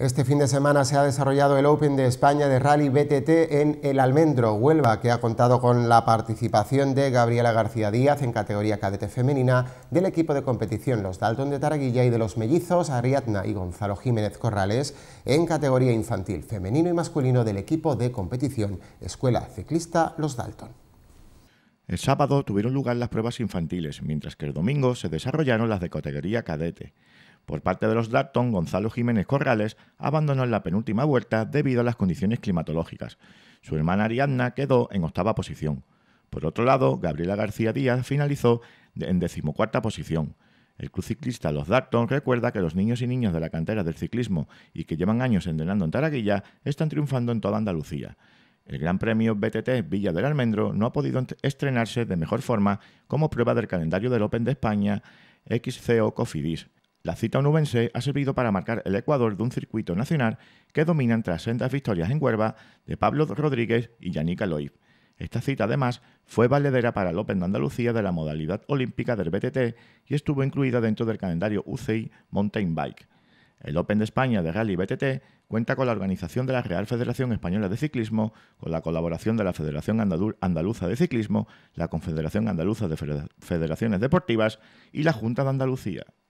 Este fin de semana se ha desarrollado el Open de España de Rally BTT en El Almendro, Huelva, que ha contado con la participación de Gabriela García Díaz en categoría cadete femenina del equipo de competición Los Dalton de Taraguilla y de los mellizos Ariadna y Gonzalo Jiménez Corrales en categoría infantil femenino y masculino del equipo de competición Escuela Ciclista Los Dalton. El sábado tuvieron lugar las pruebas infantiles, mientras que el domingo se desarrollaron las de categoría cadete. Por parte de los Darton, Gonzalo Jiménez Corrales abandonó en la penúltima vuelta debido a las condiciones climatológicas. Su hermana Ariadna quedó en octava posición. Por otro lado, Gabriela García Díaz finalizó en decimocuarta posición. El club ciclista Los Darton recuerda que los niños y niñas de la cantera del ciclismo y que llevan años entrenando en Taraguilla están triunfando en toda Andalucía. El Gran Premio BTT Villa del Almendro no ha podido estrenarse de mejor forma como prueba del calendario del Open de España XCO Cofidis, la cita onubense ha servido para marcar el Ecuador de un circuito nacional que dominan tras victorias en Huerva de Pablo Rodríguez y Yannick Aloy. Esta cita además fue valedera para el Open de Andalucía de la modalidad olímpica del BTT y estuvo incluida dentro del calendario UCI Mountain Bike. El Open de España de Rally BTT cuenta con la organización de la Real Federación Española de Ciclismo, con la colaboración de la Federación Andaluza de Ciclismo, la Confederación Andaluza de Federaciones Deportivas y la Junta de Andalucía.